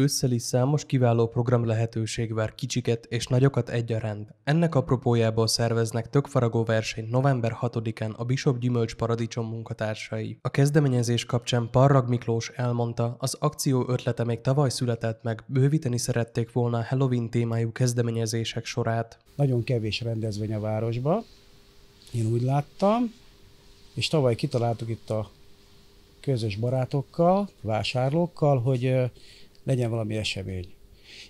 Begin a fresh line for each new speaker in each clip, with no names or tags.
ősszeli számos kiváló program lehetőség vár kicsiket és nagyokat egyaránt. Ennek apropójából szerveznek tökfaragó versenyt november 6-án a Bishop Gyümölcs Paradicsom munkatársai. A kezdeményezés kapcsán Parrag Miklós elmondta, az akció ötlete még tavaly született meg, bővíteni szerették volna a Halloween témájú kezdeményezések sorát.
Nagyon kevés rendezvény a városba, én úgy láttam, és tavaly kitaláltuk itt a közös barátokkal, vásárlókkal, hogy legyen valami esemény.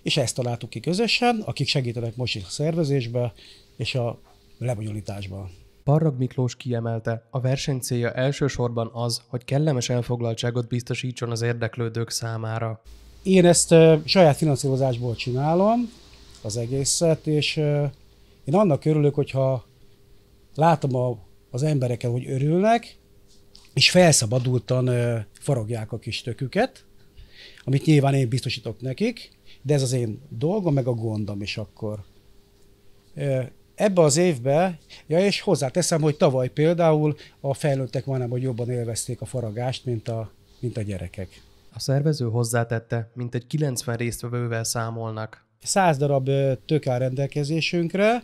És ezt találtuk ki közösen, akik segítenek most is a szervezésbe és a lebonyolításba. Parrag Miklós kiemelte,
a verseny célja elsősorban az, hogy kellemes elfoglaltságot biztosítson az érdeklődők számára.
Én ezt saját finanszírozásból csinálom, az egészet, és én annak örülök, hogyha látom a, az embereket, hogy örülnek, és felszabadultan ö, faragják a kis töküket, amit nyilván én biztosítok nekik, de ez az én dolgom, meg a gondom is akkor. Ebbe az évbe, ja és hozzáteszem, hogy tavaly például a felnőttek majdnem, hogy jobban élvezték a faragást, mint a,
mint a gyerekek. A szervező hozzátette, mint egy 90 résztvevővel számolnak.
100 darab tök áll rendelkezésünkre,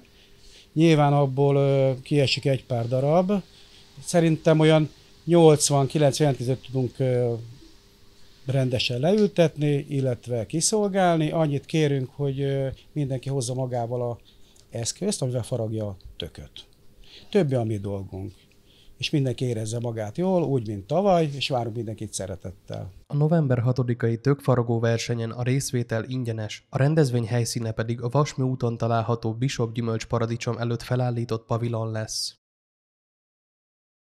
nyilván abból kiesik egy pár darab. Szerintem olyan 80-90 tudunk rendesen leültetni, illetve kiszolgálni. Annyit kérünk, hogy mindenki hozza magával a eszközt, amivel faragja a tököt. Többi a mi dolgunk és mindenki érezze magát jól, úgy, mint tavaly, és várunk mindenkit szeretettel.
A november 6-ai tökfaragó versenyen a részvétel ingyenes, a rendezvény helyszíne pedig a Vasmi úton található Bishop Gyümölcs Paradicsom előtt felállított pavilon lesz.